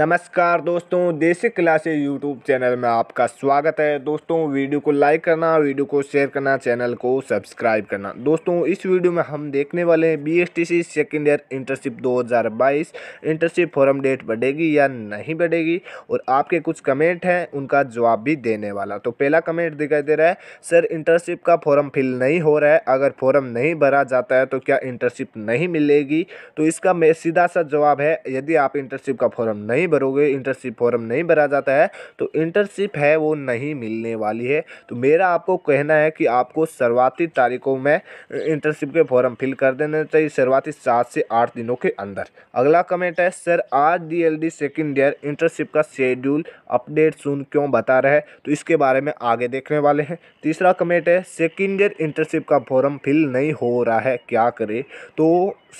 नमस्कार दोस्तों देसी क्लासेज यूट्यूब चैनल में आपका स्वागत है दोस्तों वीडियो को लाइक करना वीडियो को शेयर करना चैनल को सब्सक्राइब करना दोस्तों इस वीडियो में हम देखने वाले हैं B S T C second year internship 2022 internship form date बढ़ेगी या नहीं बढ़ेगी और आपके कुछ कमेंट हैं उनका जवाब भी देने वाला तो पहला कमेंट दिखाई दे रहा है सर इंटर्नशिप का फॉर्म फिल नहीं हो रहा है अगर फॉर्म नहीं भरा जाता है तो क्या इंटर्नशिप नहीं मिलेगी तो इसका सीधा सा जवाब है यदि आप इंटर्नशिप का फॉर्म नहीं नहीं भरोगे इंटर्नशिप फॉर्म नहीं भरा जाता है तो इंटर्नशिप है वो नहीं मिलने वाली है तो मेरा आपको कहना है कि आपको शुरुआती तारीखों में इंटर्नशिप के फॉर्म फिल कर देने चाहिए शुरुआती सात से आठ दिनों के अंदर अगला कमेंट है सर आज D L D second year internship का शेड्यूल अपडेट सुन क्यों बता रहे हैं तो इसके बारे में आगे देखने वाले हैं तीसरा कमेंट है सेकेंड ईयर इंटर्नशिप का फॉर्म फिल नहीं हो रहा है क्या करें तो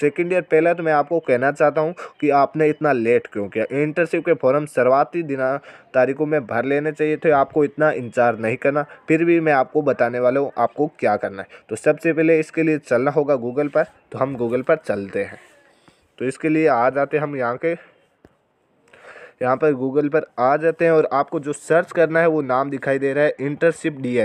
सेकेंड ईयर पहले तो मैं आपको कहना चाहता हूं कि आपने इतना लेट क्यों किया इन इंटर्नशिप के फॉर्म शुरुआती दिना तारीखों में भर लेने चाहिए थे आपको इतना इंतजार नहीं करना फिर भी मैं आपको बताने वाला हूँ आपको क्या करना है तो सबसे पहले इसके लिए चलना होगा गूगल पर तो हम गूगल पर चलते हैं तो इसके लिए आ जाते हम यहाँ के यहाँ पर गूगल पर आ जाते हैं और आपको जो सर्च करना है वो नाम दिखाई दे रहा है इंटर्नशिप डी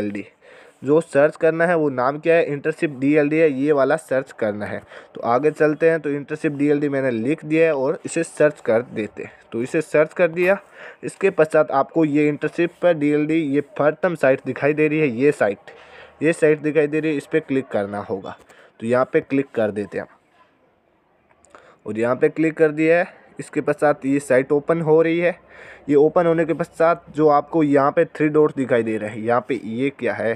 जो सर्च करना है वो नाम क्या है इंटरशिप डीएलडी है ये वाला सर्च करना है तो आगे चलते हैं तो इंटरशिप डीएलडी मैंने लिख दिया है और इसे सर्च कर देते हैं तो इसे सर्च कर दिया इसके पश्चात आपको ये इंटरशिप पर डीएलडी ये प्रथम साइट दिखाई दे रही है ये साइट ये साइट दिखाई दे रही है इस पर क्लिक करना होगा तो यहाँ पर क्लिक कर देते हैं और यहाँ पर क्लिक कर दिया है इसके पश्चात ये साइट ओपन हो रही है ये ओपन होने के पश्चात जो आपको यहाँ पे थ्री डोर्स दिखाई दे रहे हैं यहाँ पे ये क्या है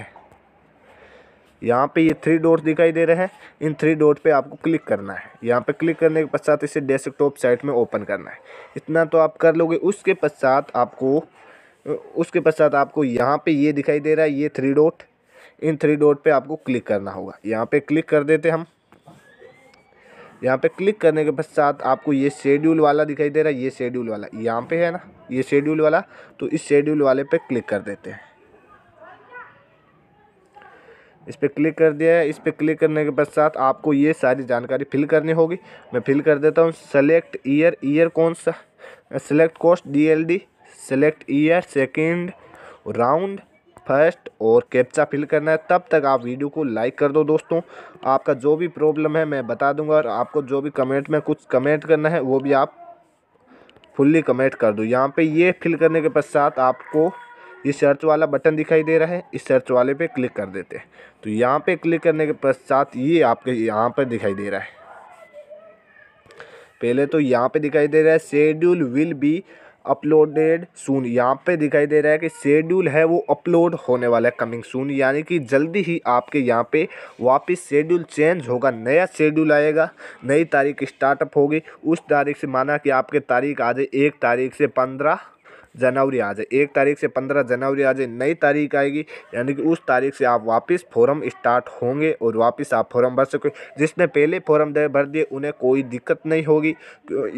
यहाँ पे ये थ्री डोर दिखाई दे रहे हैं इन थ्री डोर पे आपको क्लिक करना है यहाँ पे क्लिक करने के पश्चात इसे डेस्कटॉप साइट में ओपन करना है इतना तो आप कर लोगे उसके पश्चात आपको उसके पश्चात आपको यहाँ पे ये दिखाई दे रहा है ये थ्री डोट इन थ्री डोट पे आपको क्लिक करना होगा यहाँ पे क्लिक कर देते हम यहाँ पे क्लिक करने के पश्चात आपको ये शेड्यूल वाला दिखाई दे रहा है ये शेड्यूल वाला यहाँ पे है ना ये शेड्यूल वाला तो इस शेड्यूल वाले पे क्लिक कर देते हैं इस पर क्लिक कर दिया है इस पर क्लिक करने के पश्चात आपको ये सारी जानकारी फिल करनी होगी मैं फिल कर देता हूँ सेलेक्ट ईयर ईयर कौन सा select L DLD select year second round first और कैप्चा फिल करना है तब तक आप वीडियो को लाइक कर दो दोस्तों आपका जो भी प्रॉब्लम है मैं बता दूंगा और आपको जो भी कमेंट में कुछ कमेंट करना है वो भी आप फुल्ली कमेंट कर दो यहाँ पे ये फिल करने के पश्चात आपको ये सर्च वाला बटन दिखाई दे रहा है इस सर्च वाले पे क्लिक कर देते हैं तो यहाँ पे क्लिक करने के पश्चात ये आपके यहाँ पर दिखाई दे रहा है पहले तो यहाँ पे दिखाई दे रहा है schedule will be uploaded soon यहाँ पे दिखाई दे रहा है कि शेड्यूल है वो अपलोड होने वाला है कमिंग सून यानी कि जल्दी ही आपके यहाँ पे वापस शेड्यूल चेंज होगा नया शेड्यूल आएगा नई तारीख स्टार्टअप होगी उस तारीख से माना कि आपके तारीख आ जाए एक तारीख से पंद्रह जनवरी आ जाए एक तारीख से पंद्रह जनवरी आ जाए नई तारीख आएगी यानी कि उस तारीख से आप वापस फॉर्म स्टार्ट होंगे और वापस आप फॉर्म भर सकोगे जिसने पहले फॉर्म दे भर दिए उन्हें कोई दिक्कत नहीं होगी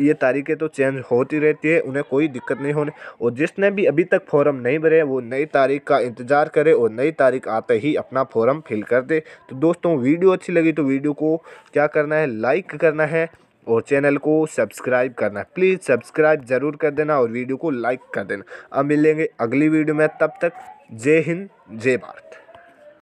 ये तारीखें तो चेंज होती रहती है उन्हें कोई दिक्कत नहीं होने और जिसने भी अभी तक फॉर्म नहीं भरे वो नई तारीख का इंतज़ार करे और नई तारीख आते ही अपना फॉर्म फिल कर दे तो दोस्तों वीडियो अच्छी लगी तो वीडियो को क्या करना है लाइक करना है और चैनल को सब्सक्राइब करना प्लीज़ सब्सक्राइब ज़रूर कर देना और वीडियो को लाइक कर देना अब मिलेंगे अगली वीडियो में तब तक जय हिंद जय भारत